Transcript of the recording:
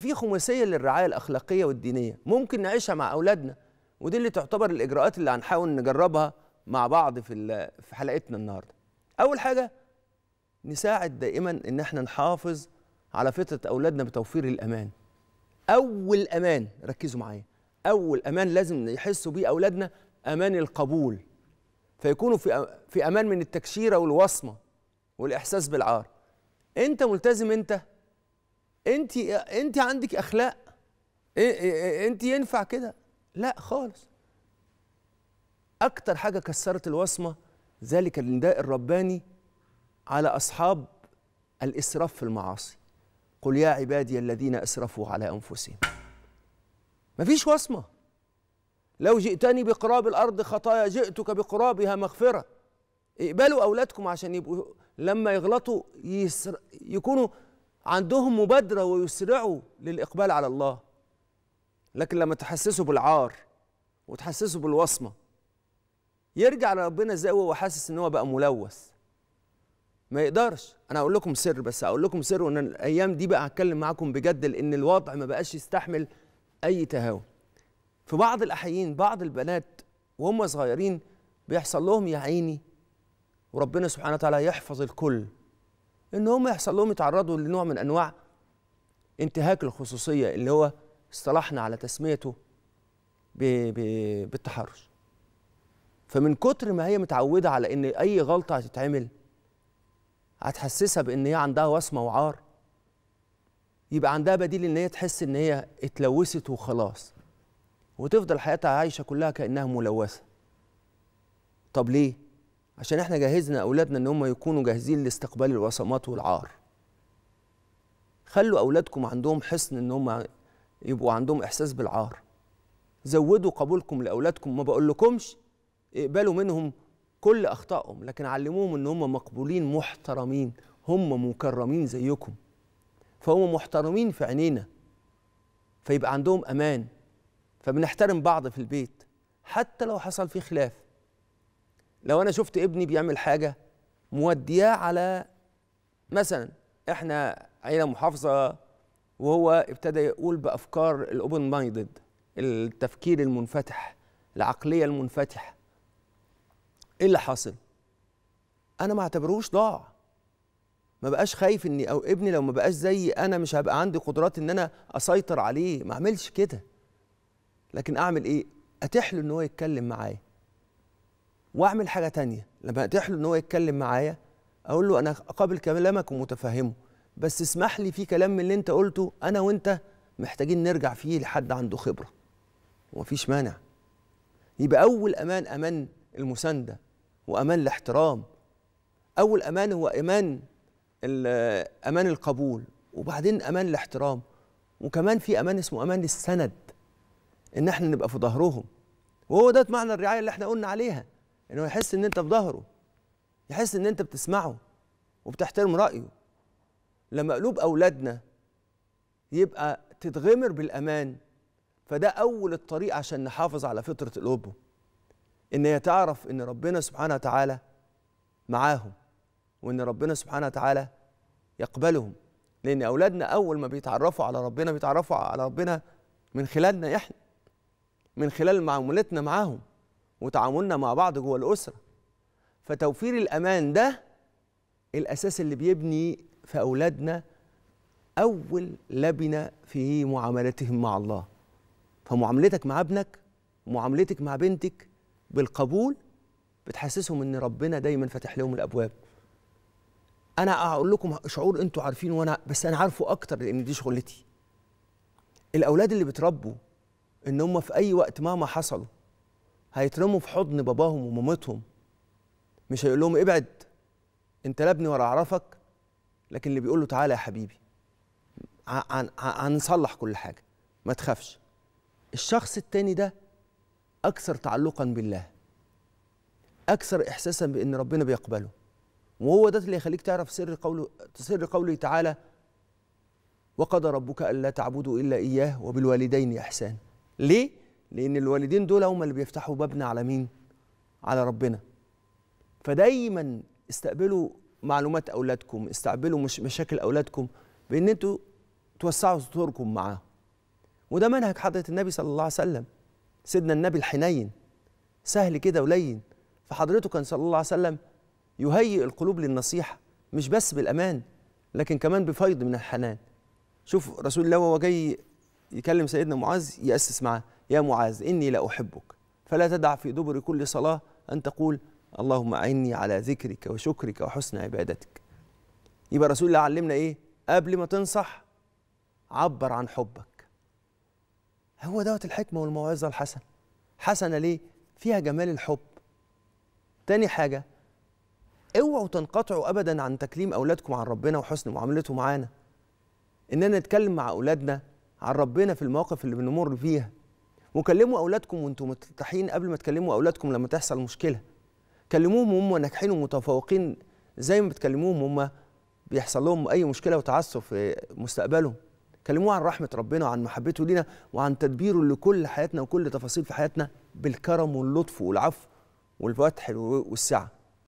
في خماسيه للرعايه الاخلاقيه والدينيه ممكن نعيشها مع اولادنا ودي اللي تعتبر الاجراءات اللي هنحاول نجربها مع بعض في في حلقتنا النهارده اول حاجه نساعد دائما ان احنا نحافظ على فطره اولادنا بتوفير الامان اول امان ركزوا معايا اول امان لازم يحسوا بيه اولادنا امان القبول فيكونوا في في امان من التكشيره والوصمه والاحساس بالعار انت ملتزم انت انت انت عندك اخلاق انت ينفع كده لا خالص اكتر حاجه كسرت الوصمه ذلك النداء الرباني على اصحاب الاسراف في المعاصي قل يا عبادي الذين اسرفوا على انفسهم مفيش وصمه لو جئتني بقراب الارض خطايا جئتك بقرابها مغفره اقبلوا اولادكم عشان يبقوا لما يغلطوا يسر يكونوا عندهم مبادرة ويسرعوا للإقبال على الله لكن لما تحسسه بالعار وتحسسه بالوصمة يرجع لربنا ازاي وهو حاسس ان هو بقى ملوث ما يقدرش انا هقول لكم سر بس هقول لكم سر وان الايام دي بقى هتكلم معاكم بجد لان الوضع ما بقاش يستحمل اي تهاون في بعض الاحيين بعض البنات وهم صغيرين بيحصل لهم يا عيني وربنا سبحانه وتعالى يحفظ الكل ان هم يحصل لهم يتعرضوا لنوع من انواع انتهاك الخصوصيه اللي هو اصطلحنا على تسميته بـ بـ بالتحرش فمن كتر ما هي متعوده على ان اي غلطه هتتعمل هتحسسها بان هي عندها وصمه وعار يبقى عندها بديل ان هي تحس ان هي اتلوثت وخلاص وتفضل حياتها عايشه كلها كانها ملوثه طب ليه عشان احنا جهزنا اولادنا ان هم يكونوا جاهزين لاستقبال الوصمات والعار خلوا اولادكم عندهم حصن ان هم يبقوا عندهم احساس بالعار زودوا قبولكم لاولادكم ما بقولكمش اقبلوا منهم كل اخطائهم لكن علموهم ان هم مقبولين محترمين هم مكرمين زيكم فهم محترمين في عينينا فيبقى عندهم امان فبنحترم بعض في البيت حتى لو حصل فيه خلاف لو انا شفت ابني بيعمل حاجه مودياه على مثلا احنا عيله محافظه وهو ابتدى يقول بافكار الاوبن مايندد التفكير المنفتح العقليه المنفتحه ايه اللي حاصل انا ما اعتبروش ضاع ما بقاش خايف اني او ابني لو ما بقاش زيي انا مش هبقى عندي قدرات ان انا اسيطر عليه ما اعملش كده لكن اعمل ايه اتح له ان هو يتكلم معايا واعمل حاجه تانية لما اتيح له ان هو يتكلم معايا اقول له انا قابل كلامك ومتفهمه بس اسمح لي في كلام من اللي انت قلته انا وانت محتاجين نرجع فيه لحد عنده خبره ومفيش مانع يبقى اول امان امان المسانده وامان الاحترام اول امان هو امان امان القبول وبعدين امان الاحترام وكمان في امان اسمه امان السند ان احنا نبقى في ظهرهم وهو ده معنى الرعايه اللي احنا قلنا عليها انه يحس ان انت في ظهره يحس ان انت بتسمعه وبتحترم رايه لما قلوب اولادنا يبقى تتغمر بالامان فده اول الطريق عشان نحافظ على فطره قلوبه ان هي تعرف ان ربنا سبحانه وتعالى معاهم وان ربنا سبحانه وتعالى يقبلهم لان اولادنا اول ما بيتعرفوا على ربنا بيتعرفوا على ربنا من خلالنا احنا من خلال معاملتنا معاهم وتعاملنا مع بعض جوه الاسره فتوفير الامان ده الاساس اللي بيبني في اولادنا اول لبنه في معاملتهم مع الله فمعاملتك مع ابنك معاملتك مع بنتك بالقبول بتحسسهم ان ربنا دايما فاتح لهم الابواب انا اقول لكم شعور انتوا عارفينه وانا بس انا عارفه اكتر لان دي شغلتي الاولاد اللي بتربوا ان هم في اي وقت مهما حصلوا هيترموا في حضن باباهم ومامتهم مش هيقول لهم ابعد انت لا ابني ولا اعرفك لكن اللي بيقول له تعالى يا حبيبي هنصلح كل حاجه ما تخافش الشخص التاني ده اكثر تعلقا بالله اكثر احساسا بان ربنا بيقبله وهو ده اللي يخليك تعرف سر قوله سر قوله تعالى وقضى ربك الا تعبدوا الا اياه وبالوالدين احسان ليه لان الوالدين دول هم اللي بيفتحوا بابنا على مين على ربنا فدايما استقبلوا معلومات اولادكم استقبلوا مش مشاكل اولادكم بان انتوا توسعوا صدوركم معاه وده منهج حضره النبي صلى الله عليه وسلم سيدنا النبي الحنين سهل كده ولين فحضرته كان صلى الله عليه وسلم يهيئ القلوب للنصيحه مش بس بالامان لكن كمان بفيض من الحنان شوف رسول الله وهو جاي يكلم سيدنا معاذ يأسس معاه يا معاذ إني لأحبك فلا تدع في دبر كل صلاة أن تقول اللهم أعني على ذكرك وشكرك وحسن عبادتك يبقى رسول الله علمنا إيه قبل ما تنصح عبر عن حبك هو دوت الحكمة والموعظة الحسنة حسنة ليه فيها جمال الحب تاني حاجة اوعوا تنقطعوا أبدا عن تكليم أولادكم عن ربنا وحسن معاملته معانا إننا نتكلم مع أولادنا عن ربنا في المواقف اللي بنمر فيها وكلموا اولادكم وانتم مرتاحين قبل ما تكلموا اولادكم لما تحصل مشكله كلموهم وهم ناجحين ومتفوقين زي ما بتكلموهم وهم بيحصل لهم اي مشكله وتعسف في مستقبلهم كلموه عن رحمه ربنا وعن محبته لينا وعن تدبيره لكل حياتنا وكل تفاصيل في حياتنا بالكرم واللطف والعفو والفتح والسعه